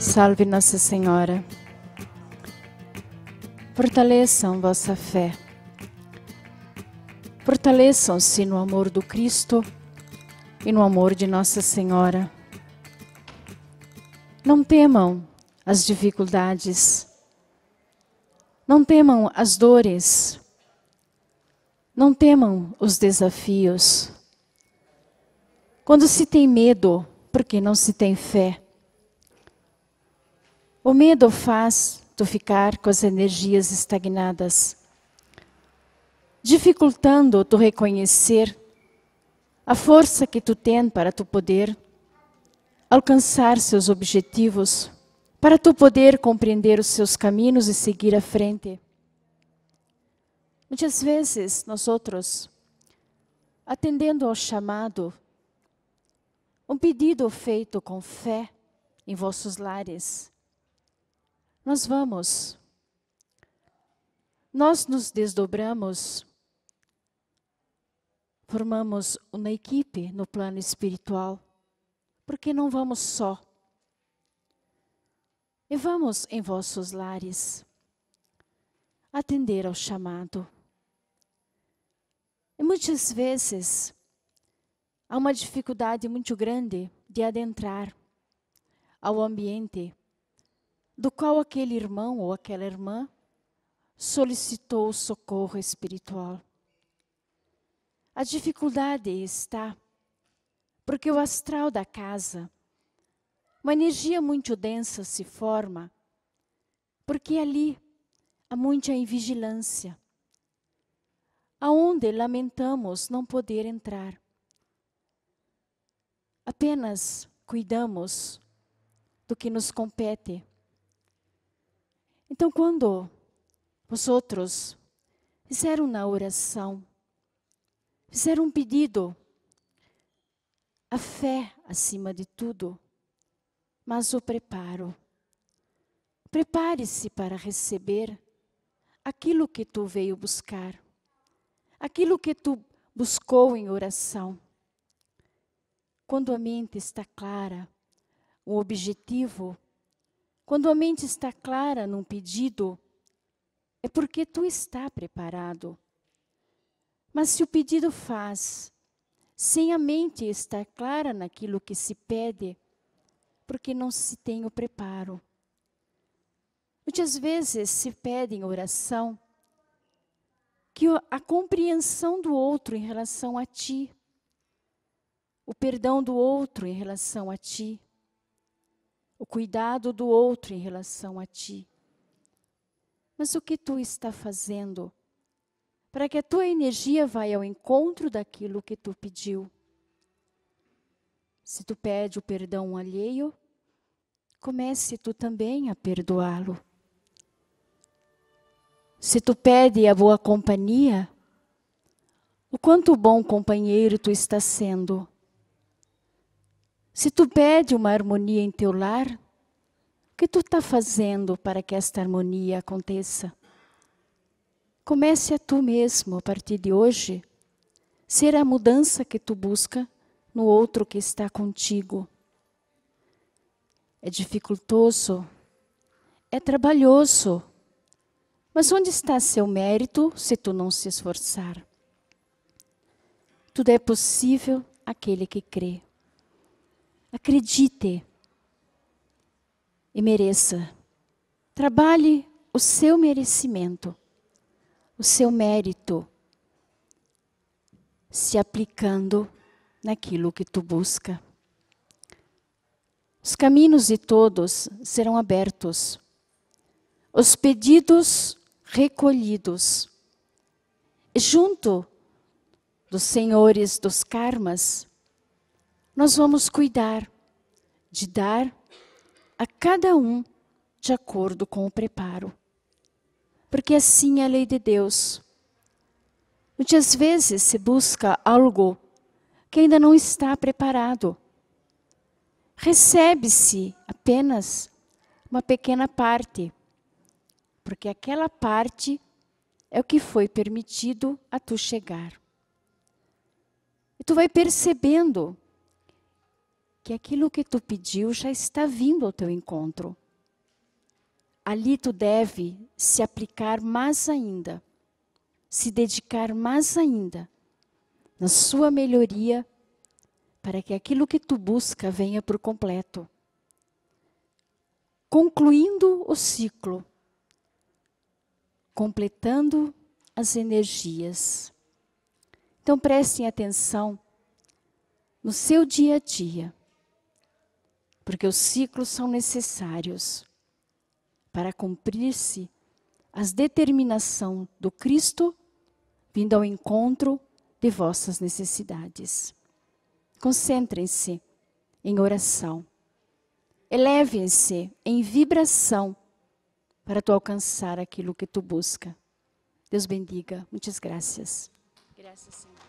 Salve Nossa Senhora. Fortaleçam vossa fé. Fortaleçam-se no amor do Cristo e no amor de Nossa Senhora. Não temam as dificuldades. Não temam as dores. Não temam os desafios. Quando se tem medo, porque não se tem fé. O medo faz tu ficar com as energias estagnadas, dificultando tu reconhecer a força que tu tem para tu poder alcançar seus objetivos, para tu poder compreender os seus caminhos e seguir à frente. Muitas vezes nós outros, atendendo ao chamado, um pedido feito com fé em vossos lares, nós vamos. Nós nos desdobramos, formamos uma equipe no plano espiritual, porque não vamos só. E vamos em vossos lares atender ao chamado. E muitas vezes há uma dificuldade muito grande de adentrar ao ambiente do qual aquele irmão ou aquela irmã solicitou socorro espiritual. A dificuldade está porque o astral da casa, uma energia muito densa se forma, porque ali há muita invigilância, aonde lamentamos não poder entrar. Apenas cuidamos do que nos compete então, quando os outros fizeram na oração, fizeram um pedido, a fé acima de tudo, mas o preparo. Prepare-se para receber aquilo que tu veio buscar, aquilo que tu buscou em oração. Quando a mente está clara, o objetivo quando a mente está clara num pedido, é porque tu está preparado. Mas se o pedido faz, sem a mente estar clara naquilo que se pede, porque não se tem o preparo. Muitas vezes se pede em oração que a compreensão do outro em relação a ti, o perdão do outro em relação a ti, o cuidado do outro em relação a ti. Mas o que tu está fazendo para que a tua energia vá ao encontro daquilo que tu pediu? Se tu pede o perdão alheio, comece tu também a perdoá-lo. Se tu pede a boa companhia, o quanto bom companheiro tu está sendo se tu pede uma harmonia em teu lar, o que tu está fazendo para que esta harmonia aconteça? Comece a tu mesmo, a partir de hoje, ser a mudança que tu busca no outro que está contigo. É dificultoso, é trabalhoso, mas onde está seu mérito se tu não se esforçar? Tudo é possível aquele que crê. Acredite e mereça. Trabalhe o seu merecimento, o seu mérito, se aplicando naquilo que tu busca. Os caminhos de todos serão abertos, os pedidos recolhidos. Junto dos senhores dos karmas, nós vamos cuidar de dar a cada um de acordo com o preparo. Porque assim é a lei de Deus. Muitas vezes se busca algo que ainda não está preparado. Recebe-se apenas uma pequena parte, porque aquela parte é o que foi permitido a tu chegar. E tu vai percebendo que aquilo que tu pediu já está vindo ao teu encontro. Ali tu deve se aplicar mais ainda, se dedicar mais ainda na sua melhoria, para que aquilo que tu busca venha por completo. Concluindo o ciclo, completando as energias. Então prestem atenção no seu dia a dia porque os ciclos são necessários para cumprir-se as determinação do Cristo vindo ao encontro de vossas necessidades. Concentrem-se em oração. Elevem-se em vibração para tu alcançar aquilo que tu busca. Deus bendiga. Muitas graças. Graças, Senhor.